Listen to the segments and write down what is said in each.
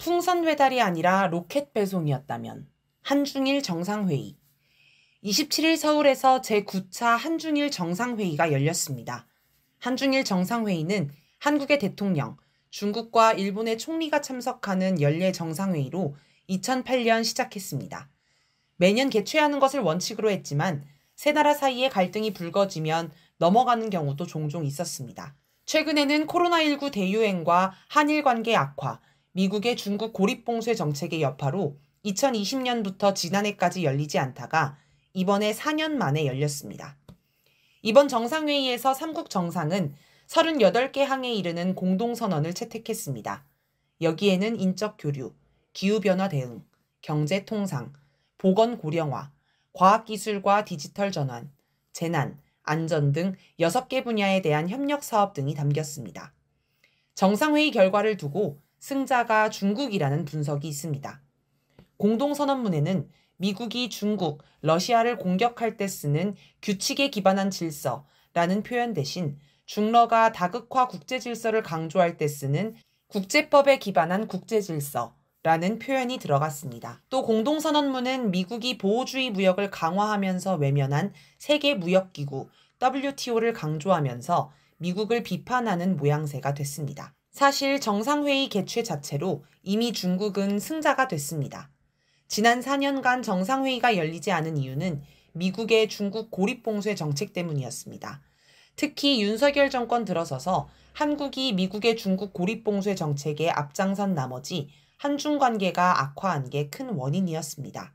풍선 회달이 아니라 로켓 배송이었다면 한중일 정상회의 27일 서울에서 제9차 한중일 정상회의가 열렸습니다. 한중일 정상회의는 한국의 대통령, 중국과 일본의 총리가 참석하는 연례 정상회의로 2008년 시작했습니다. 매년 개최하는 것을 원칙으로 했지만 세 나라 사이의 갈등이 불거지면 넘어가는 경우도 종종 있었습니다. 최근에는 코로나19 대유행과 한일 관계 악화, 미국의 중국 고립봉쇄 정책의 여파로 2020년부터 지난해까지 열리지 않다가 이번에 4년 만에 열렸습니다. 이번 정상회의에서 3국 정상은 38개 항에 이르는 공동선언을 채택했습니다. 여기에는 인적 교류, 기후변화 대응, 경제 통상, 보건 고령화, 과학기술과 디지털 전환, 재난, 안전 등 6개 분야에 대한 협력 사업 등이 담겼습니다. 정상회의 결과를 두고 승자가 중국이라는 분석이 있습니다. 공동선언문에는 미국이 중국, 러시아를 공격할 때 쓰는 규칙에 기반한 질서라는 표현 대신 중러가 다극화 국제 질서를 강조할 때 쓰는 국제법에 기반한 국제 질서라는 표현이 들어갔습니다. 또 공동선언문은 미국이 보호주의 무역을 강화하면서 외면한 세계 무역기구 WTO를 강조하면서 미국을 비판하는 모양새가 됐습니다. 사실 정상회의 개최 자체로 이미 중국은 승자가 됐습니다. 지난 4년간 정상회의가 열리지 않은 이유는 미국의 중국 고립봉쇄 정책 때문이었습니다. 특히 윤석열 정권 들어서서 한국이 미국의 중국 고립봉쇄 정책에 앞장선 나머지 한중 관계가 악화한 게 큰 원인이었습니다.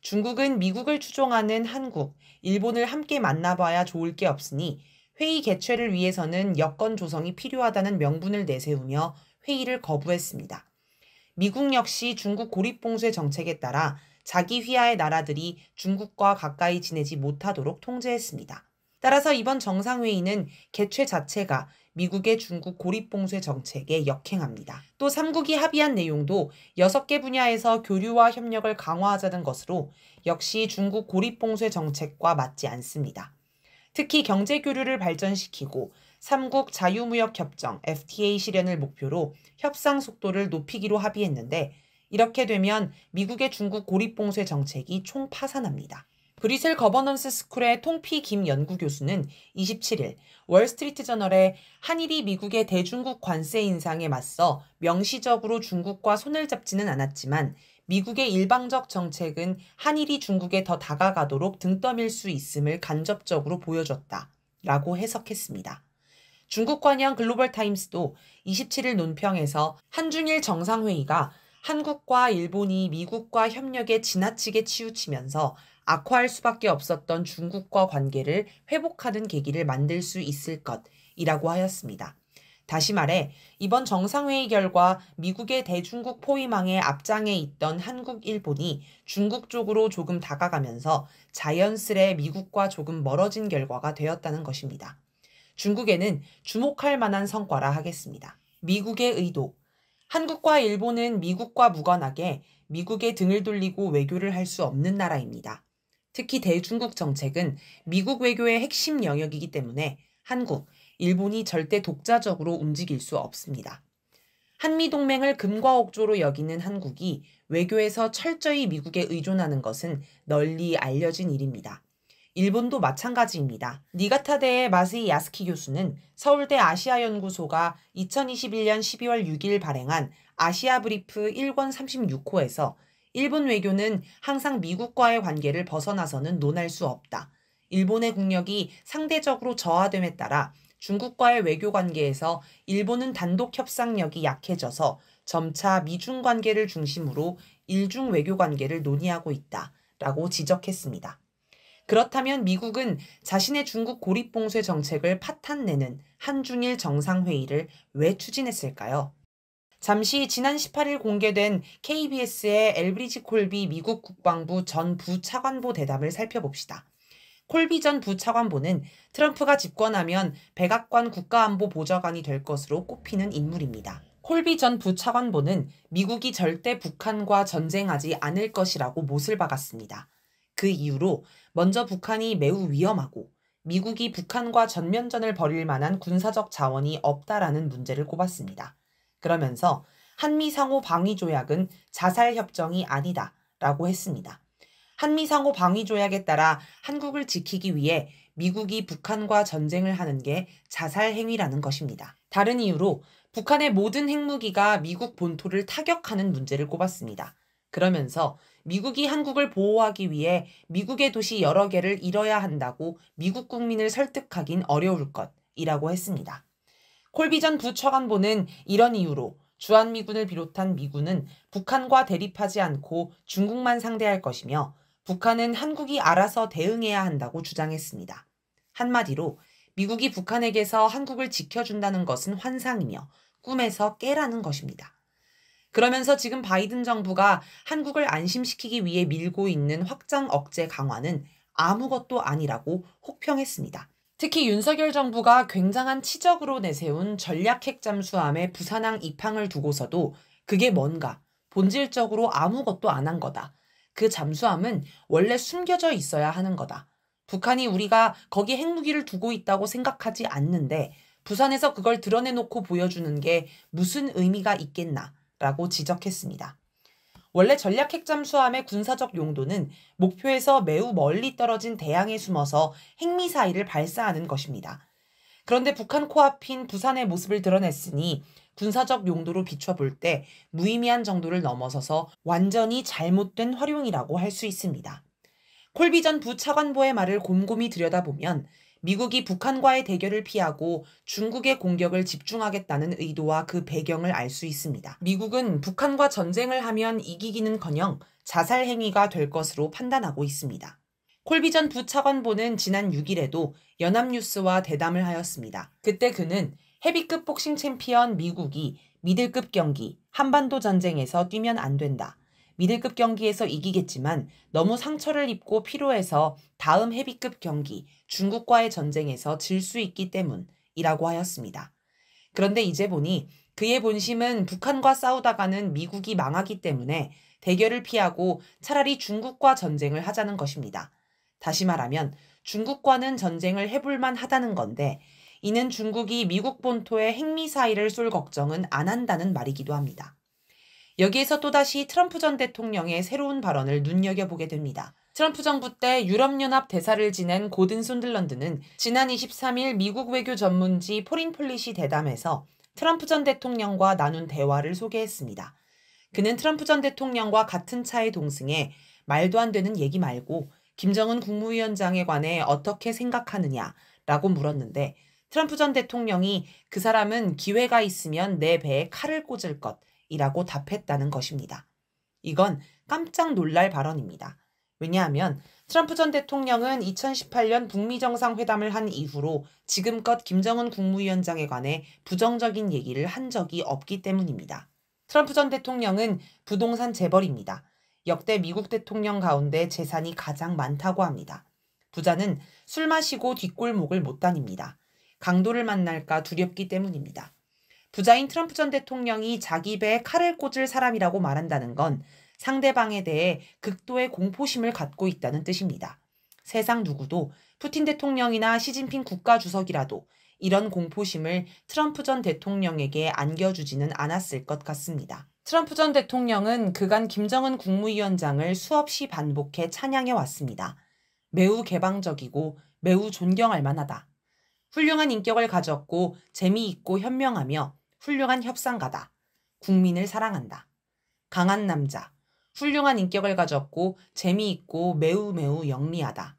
중국은 미국을 추종하는 한국, 일본을 함께 만나봐야 좋을 게 없으니 회의 개최를 위해서는 여건 조성이 필요하다는 명분을 내세우며 회의를 거부했습니다. 미국 역시 중국 고립봉쇄 정책에 따라 자기 휘하의 나라들이 중국과 가까이 지내지 못하도록 통제했습니다. 따라서 이번 정상회의는 개최 자체가 미국의 중국 고립봉쇄 정책에 역행합니다. 또 3국이 합의한 내용도 6개 분야에서 교류와 협력을 강화하자는 것으로 역시 중국 고립봉쇄 정책과 맞지 않습니다. 특히 경제 교류를 발전시키고 3국 자유무역 협정 FTA 실현을 목표로 협상 속도를 높이기로 합의했는데 이렇게 되면 미국의 중국 고립 봉쇄 정책이 총 파산합니다. 브리셀 거버넌스 스쿨의 통피 김 연구교수는 27일 월스트리트 저널에 한일이 미국의 대중국 관세 인상에 맞서 명시적으로 중국과 손을 잡지는 않았지만 미국의 일방적 정책은 한일이 중국에 더 다가가도록 등떠밀 수 있음을 간접적으로 보여줬다. 라고 해석했습니다. 중국 관영 글로벌 타임스도 27일 논평에서 한중일 정상회의가 한국과 일본이 미국과 협력에 지나치게 치우치면서 악화할 수밖에 없었던 중국과 관계를 회복하는 계기를 만들 수 있을 것이라고 하였습니다. 다시 말해 이번 정상회의 결과 미국의 대중국 포위망에 앞장에 있던 한국, 일본이 중국 쪽으로 조금 다가가면서 자연스레 미국과 조금 멀어진 결과가 되었다는 것입니다. 중국에는 주목할 만한 성과라 하겠습니다. 미국의 의도. 한국과 일본은 미국과 무관하게 미국의 등을 돌리고 외교를 할 수 없는 나라입니다. 특히 대중국 정책은 미국 외교의 핵심 영역이기 때문에 한국, 일본이 절대 독자적으로 움직일 수 없습니다. 한미동맹을 금과 옥조로 여기는 한국이 외교에서 철저히 미국에 의존하는 것은 널리 알려진 일입니다. 일본도 마찬가지입니다. 니가타대의 마스이 야스키 교수는 서울대 아시아연구소가 2021년 12월 6일 발행한 아시아 브리프 1권 36호에서 일본 외교는 항상 미국과의 관계를 벗어나서는 논할 수 없다. 일본의 국력이 상대적으로 저하됨에 따라 중국과의 외교 관계에서 일본은 단독 협상력이 약해져서 점차 미중 관계를 중심으로 일중 외교 관계를 논의하고 있다. 라고 지적했습니다. 그렇다면 미국은 자신의 중국 고립 봉쇄 정책을 파탄내는 한중일 정상회의를 왜 추진했을까요? 잠시 지난 18일 공개된 KBS의 엘브리지 콜비 미국 국방부 전 부차관보 대답을 살펴봅시다. 콜비 전 부차관보는 트럼프가 집권하면 백악관 국가안보 보좌관이 될 것으로 꼽히는 인물입니다. 콜비 전 부차관보는 미국이 절대 북한과 전쟁하지 않을 것이라고 못을 박았습니다. 그이후로 먼저 북한이 매우 위험하고 미국이 북한과 전면전을 벌일 만한 군사적 자원이 없다라는 문제를 꼽았습니다. 그러면서 한미 상호 방위 조약은 자살 협정이 아니다 라고 했습니다. 한미 상호 방위 조약에 따라 한국을 지키기 위해 미국이 북한과 전쟁을 하는 게 자살 행위라는 것입니다. 다른 이유로 북한의 모든 핵무기가 미국 본토를 타격하는 문제를 꼽았습니다. 그러면서 미국이 한국을 보호하기 위해 미국의 도시 여러 개를 잃어야 한다고 미국 국민을 설득하긴 어려울 것이라고 했습니다. 콜비 전 부처관보는 이런 이유로 주한미군을 비롯한 미군은 북한과 대립하지 않고 중국만 상대할 것이며 북한은 한국이 알아서 대응해야 한다고 주장했습니다. 한마디로 미국이 북한에게서 한국을 지켜준다는 것은 환상이며 꿈에서 깨라는 것입니다. 그러면서 지금 바이든 정부가 한국을 안심시키기 위해 밀고 있는 확장 억제 강화는 아무것도 아니라고 혹평했습니다. 특히 윤석열 정부가 굉장한 치적으로 내세운 전략핵 잠수함의 부산항 입항을 두고서도 그게 뭔가 본질적으로 아무것도 안 한 거다. 그 잠수함은 원래 숨겨져 있어야 하는 거다. 북한이 우리가 거기 핵무기를 두고 있다고 생각하지 않는데 부산에서 그걸 드러내놓고 보여주는 게 무슨 의미가 있겠나 라고 지적했습니다. 원래 전략 핵잠수함의 군사적 용도는 목표에서 매우 멀리 떨어진 대양에 숨어서 핵미사일을 발사하는 것입니다. 그런데 북한 코앞인 부산의 모습을 드러냈으니 군사적 용도로 비춰볼 때 무의미한 정도를 넘어서서 완전히 잘못된 활용이라고 할 수 있습니다. 콜비 전 부차관보의 말을 곰곰이 들여다보면 미국이 북한과의 대결을 피하고 중국의 공격을 집중하겠다는 의도와 그 배경을 알 수 있습니다. 미국은 북한과 전쟁을 하면 이기기는 커녕 자살 행위가 될 것으로 판단하고 있습니다. 콜비 전 부차관보는 지난 6일에도 연합뉴스와 대담을 하였습니다. 그때 그는 헤비급 복싱 챔피언 미국이 미들급 경기 한반도 전쟁에서 뛰면 안 된다. 미들급 경기에서 이기겠지만 너무 상처를 입고 피로해서 다음 헤비급 경기 중국과의 전쟁에서 질 수 있기 때문이라고 하였습니다. 그런데 이제 보니 그의 본심은 북한과 싸우다가는 미국이 망하기 때문에 대결을 피하고 차라리 중국과 전쟁을 하자는 것입니다. 다시 말하면 중국과는 전쟁을 해볼만 하다는 건데 이는 중국이 미국 본토에 핵미사일을 쏠 걱정은 안 한다는 말이기도 합니다. 여기에서 또다시 트럼프 전 대통령의 새로운 발언을 눈여겨보게 됩니다. 트럼프 정부 때 유럽연합 대사를 지낸 고든 손들런드는 지난 23일 미국 외교 전문지 포린폴리시 대담에서 트럼프 전 대통령과 나눈 대화를 소개했습니다. 그는 트럼프 전 대통령과 같은 차에 동승해 말도 안 되는 얘기 말고 김정은 국무위원장에 관해 어떻게 생각하느냐라고 물었는데 트럼프 전 대통령이 그 사람은 기회가 있으면 내 배에 칼을 꽂을 것이라고 답했다는 것입니다. 이건 깜짝 놀랄 발언입니다. 왜냐하면 트럼프 전 대통령은 2018년 북미 정상회담을 한 이후로 지금껏 김정은 국무위원장에 관해 부정적인 얘기를 한 적이 없기 때문입니다. 트럼프 전 대통령은 부동산 재벌입니다. 역대 미국 대통령 가운데 재산이 가장 많다고 합니다. 부자는 술 마시고 뒷골목을 못 다닙니다. 강도를 만날까 두렵기 때문입니다. 부자인 트럼프 전 대통령이 자기 배에 칼을 꽂을 사람이라고 말한다는 건 상대방에 대해 극도의 공포심을 갖고 있다는 뜻입니다. 세상 누구도 푸틴 대통령이나 시진핑 국가주석이라도 이런 공포심을 트럼프 전 대통령에게 안겨주지는 않았을 것 같습니다. 트럼프 전 대통령은 그간 김정은 국무위원장을 수없이 반복해 찬양해 왔습니다. 매우 개방적이고 매우 존경할 만하다. 훌륭한 인격을 가졌고 재미있고 현명하며 훌륭한 협상가다. 국민을 사랑한다. 강한 남자. 훌륭한 인격을 가졌고 재미있고 매우 매우 영리하다.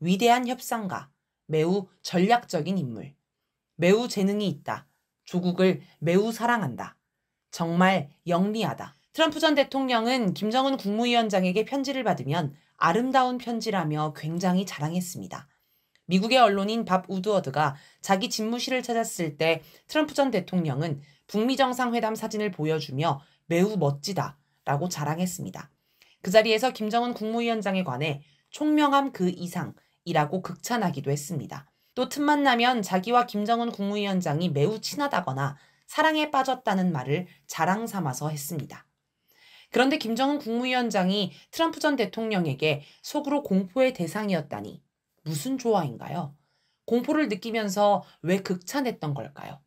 위대한 협상가. 매우 전략적인 인물. 매우 재능이 있다. 조국을 매우 사랑한다. 정말 영리하다. 트럼프 전 대통령은 김정은 국무위원장에게 편지를 받으면 아름다운 편지라며 굉장히 자랑했습니다. 미국의 언론인 밥 우드워드가 자기 집무실을 찾았을 때 트럼프 전 대통령은 북미 정상회담 사진을 보여주며 매우 멋지다 라고 자랑했습니다. 그 자리에서 김정은 국무위원장에 관해 총명함 그 이상이라고 극찬하기도 했습니다. 또 틈만 나면 자기와 김정은 국무위원장이 매우 친하다거나 사랑에 빠졌다는 말을 자랑 삼아서 했습니다. 그런데 김정은 국무위원장이 트럼프 전 대통령에게 속으로 공포의 대상이었다니 무슨 조화인가요? 공포를 느끼면서 왜 극찬했던 걸까요?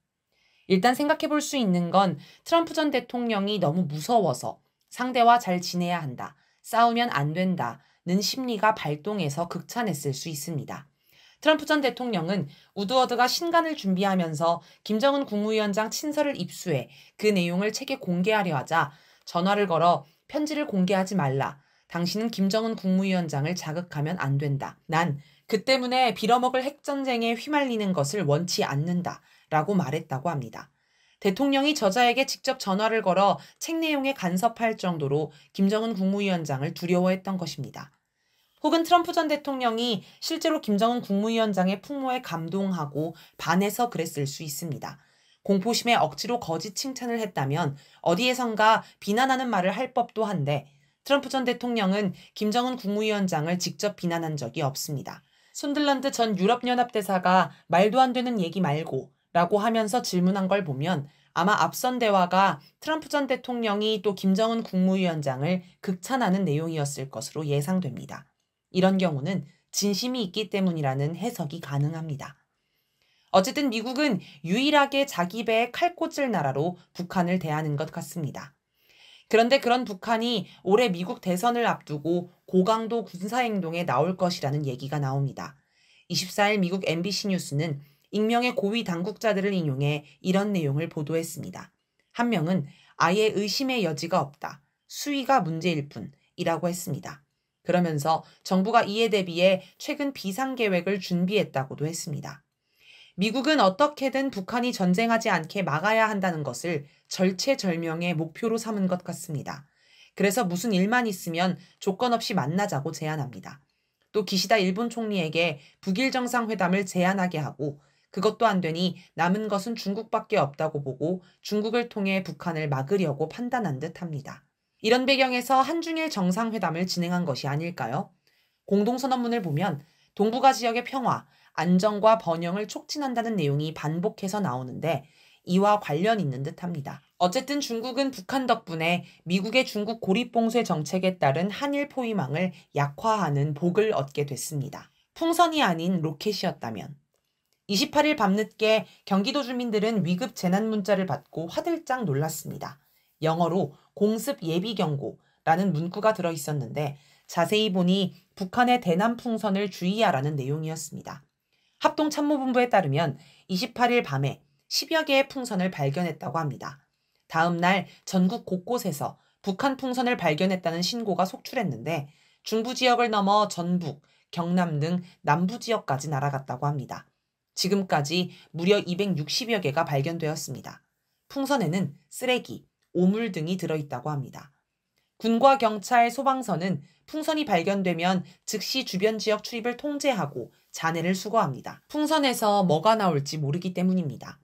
일단 생각해 볼 수 있는 건 트럼프 전 대통령이 너무 무서워서 상대와 잘 지내야 한다, 싸우면 안 된다는 심리가 발동해서 극찬했을 수 있습니다. 트럼프 전 대통령은 우드워드가 신간을 준비하면서 김정은 국무위원장 친서를 입수해 그 내용을 책에 공개하려 하자 전화를 걸어 편지를 공개하지 말라, 당신은 김정은 국무위원장을 자극하면 안 된다. 난 그 때문에 빌어먹을 핵전쟁에 휘말리는 것을 원치 않는다. 라고 말했다고 합니다. 대통령이 저자에게 직접 전화를 걸어 책 내용에 간섭할 정도로 김정은 국무위원장을 두려워했던 것입니다. 혹은 트럼프 전 대통령이 실제로 김정은 국무위원장의 풍모에 감동하고 반해서 그랬을 수 있습니다. 공포심에 억지로 거짓 칭찬을 했다면 어디에선가 비난하는 말을 할 법도 한데 트럼프 전 대통령은 김정은 국무위원장을 직접 비난한 적이 없습니다. 순들란드 전 유럽연합 대사가 말도 안 되는 얘기 말고 라고 하면서 질문한 걸 보면 아마 앞선 대화가 트럼프 전 대통령이 또 김정은 국무위원장을 극찬하는 내용이었을 것으로 예상됩니다. 이런 경우는 진심이 있기 때문이라는 해석이 가능합니다. 어쨌든 미국은 유일하게 자기 배에 칼꽂을 나라로 북한을 대하는 것 같습니다. 그런데 그런 북한이 올해 미국 대선을 앞두고 고강도 군사행동에 나올 것이라는 얘기가 나옵니다. 24일 미국 MBC 뉴스는 익명의 고위 당국자들을 인용해 이런 내용을 보도했습니다. 한 명은 아예 의심의 여지가 없다. 수위가 문제일 뿐이라고 했습니다. 그러면서 정부가 이에 대비해 최근 비상계획을 준비했다고도 했습니다. 미국은 어떻게든 북한이 전쟁하지 않게 막아야 한다는 것을 절체절명의 목표로 삼은 것 같습니다. 그래서 무슨 일만 있으면 조건 없이 만나자고 제안합니다. 또 기시다 일본 총리에게 북일 정상회담을 제안하게 하고 그것도 안 되니 남은 것은 중국밖에 없다고 보고 중국을 통해 북한을 막으려고 판단한 듯 합니다. 이런 배경에서 한중일 정상회담을 진행한 것이 아닐까요? 공동선언문을 보면 동북아 지역의 평화, 안정과 번영을 촉진한다는 내용이 반복해서 나오는데 이와 관련 있는 듯 합니다. 어쨌든 중국은 북한 덕분에 미국의 중국 고립봉쇄 정책에 따른 한일 포위망을 약화하는 복을 얻게 됐습니다. 풍선이 아닌 로켓이었다면. 28일 밤늦게 경기도 주민들은 위급 재난 문자를 받고 화들짝 놀랐습니다. 영어로 공습 예비 경고라는 문구가 들어 있었는데 자세히 보니 북한의 대남 풍선을 주의하라는 내용이었습니다. 합동참모본부에 따르면 28일 밤에 10여 개의 풍선을 발견했다고 합니다. 다음 날 전국 곳곳에서 북한 풍선을 발견했다는 신고가 속출했는데 중부 지역을 넘어 전북, 경남 등 남부 지역까지 날아갔다고 합니다. 지금까지 무려 260여 개가 발견되었습니다. 풍선에는 쓰레기, 오물 등이 들어있다고 합니다. 군과 경찰, 소방서는 풍선이 발견되면 즉시 주변 지역 출입을 통제하고 잔해를 수거합니다. 풍선에서 뭐가 나올지 모르기 때문입니다.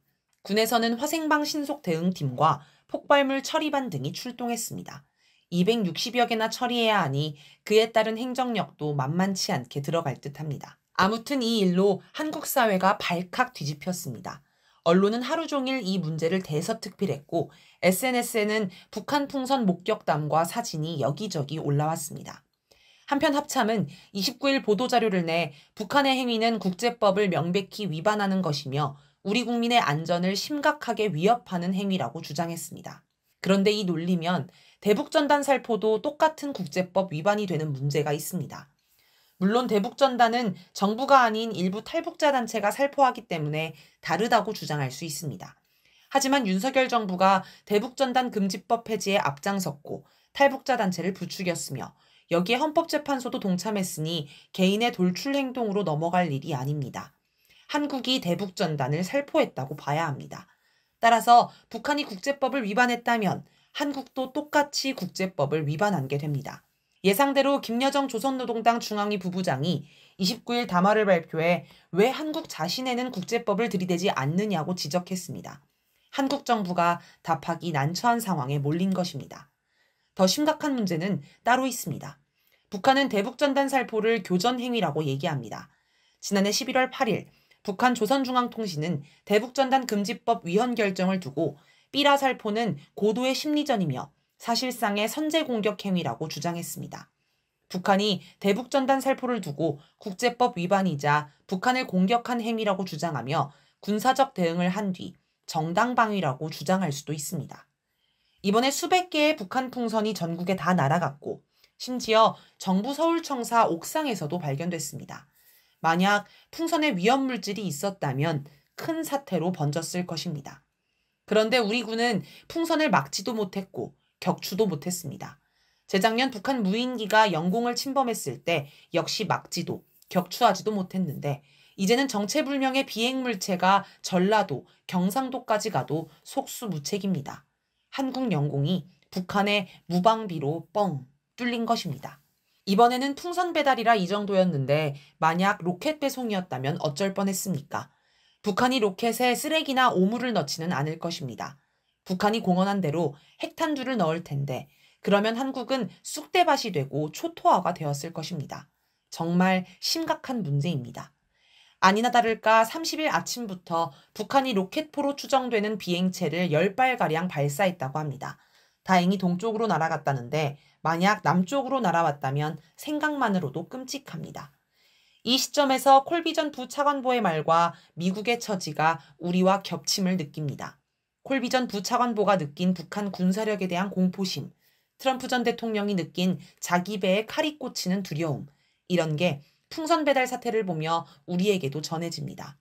군에서는 화생방 신속 대응팀과 폭발물 처리반 등이 출동했습니다. 260여 개나 처리해야 하니 그에 따른 행정력도 만만치 않게 들어갈 듯 합니다. 아무튼 이 일로 한국 사회가 발칵 뒤집혔습니다. 언론은 하루 종일 이 문제를 대서특필했고 SNS에는 북한 풍선 목격담과 사진이 여기저기 올라왔습니다. 한편 합참은 29일 보도자료를 내 북한의 행위는 국제법을 명백히 위반하는 것이며 우리 국민의 안전을 심각하게 위협하는 행위라고 주장했습니다. 그런데 이 논리면 대북전단 살포도 똑같은 국제법 위반이 되는 문제가 있습니다. 물론 대북전단은 정부가 아닌 일부 탈북자 단체가 살포하기 때문에 다르다고 주장할 수 있습니다. 하지만 윤석열 정부가 대북전단 금지법 폐지에 앞장섰고 탈북자 단체를 부추겼으며 여기에 헌법재판소도 동참했으니 개인의 돌출 행동으로 넘어갈 일이 아닙니다. 한국이 대북전단을 살포했다고 봐야 합니다. 따라서 북한이 국제법을 위반했다면 한국도 똑같이 국제법을 위반한 게 됩니다. 예상대로 김여정 조선노동당 중앙위 부부장이 29일 담화를 발표해 왜 한국 자신에는 국제법을 들이대지 않느냐고 지적했습니다. 한국 정부가 답하기 난처한 상황에 몰린 것입니다. 더 심각한 문제는 따로 있습니다. 북한은 대북전단 살포를 교전행위라고 얘기합니다. 지난해 11월 8일 북한 조선중앙통신은 대북전단 금지법 위헌 결정을 두고 삐라 살포는 고도의 심리전이며 사실상의 선제 공격 행위라고 주장했습니다. 북한이 대북전단 살포를 두고 국제법 위반이자 북한을 공격한 행위라고 주장하며 군사적 대응을 한 뒤 정당방위라고 주장할 수도 있습니다. 이번에 수백 개의 북한 풍선이 전국에 다 날아갔고 심지어 정부 서울청사 옥상에서도 발견됐습니다. 만약 풍선에 위험 물질이 있었다면 큰 사태로 번졌을 것입니다. 그런데 우리 군은 풍선을 막지도 못했고 격추도 못했습니다. 재작년 북한 무인기가 영공을 침범했을 때 역시 막지도 격추하지도 못했는데 이제는 정체불명의 비행물체가 전라도, 경상도까지 가도 속수무책입니다. 한국 영공이 북한의 무방비로 뻥 뚫린 것입니다. 이번에는 풍선 배달이라 이 정도였는데 만약 로켓 배송이었다면 어쩔 뻔했습니까? 북한이 로켓에 쓰레기나 오물을 넣지는 않을 것입니다. 북한이 공언한 대로 핵탄두를 넣을 텐데 그러면 한국은 쑥대밭이 되고 초토화가 되었을 것입니다. 정말 심각한 문제입니다. 아니나 다를까 30일 아침부터 북한이 로켓포로 추정되는 비행체를 10발가량 발사했다고 합니다. 다행히 동쪽으로 날아갔다는데 만약 남쪽으로 날아왔다면 생각만으로도 끔찍합니다. 이 시점에서 콜비 전 부차관보의 말과 미국의 처지가 우리와 겹침을 느낍니다. 콜비 전 부차관보가 느낀 북한 군사력에 대한 공포심, 트럼프 전 대통령이 느낀 자기 배에 칼이 꽂히는 두려움, 이런 게 풍선 배달 사태를 보며 우리에게도 전해집니다.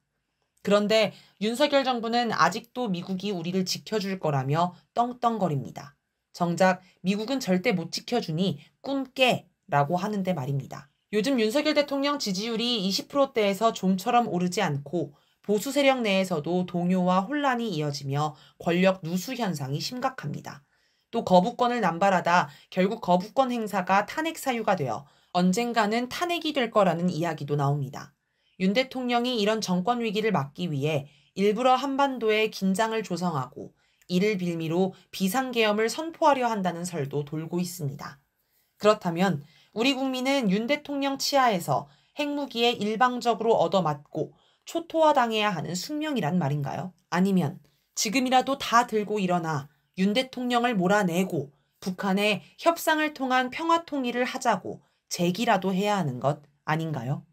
그런데 윤석열 정부는 아직도 미국이 우리를 지켜줄 거라며 떵떵거립니다. 정작 미국은 절대 못 지켜주니 꿈 깨라고 하는데 말입니다. 요즘 윤석열 대통령 지지율이 20%대에서 좀처럼 오르지 않고 보수 세력 내에서도 동요와 혼란이 이어지며 권력 누수 현상이 심각합니다. 또 거부권을 남발하다 결국 거부권 행사가 탄핵 사유가 되어 언젠가는 탄핵이 될 거라는 이야기도 나옵니다. 윤 대통령이 이런 정권 위기를 막기 위해 일부러 한반도에 긴장을 조성하고 이를 빌미로 비상계엄을 선포하려 한다는 설도 돌고 있습니다. 그렇다면 우리 국민은 윤 대통령 치하에서 핵무기에 일방적으로 얻어맞고 초토화당해야 하는 숙명이란 말인가요? 아니면 지금이라도 다 들고 일어나 윤 대통령을 몰아내고 북한에 협상을 통한 평화 통일을 하자고 제기라도 해야 하는 것 아닌가요?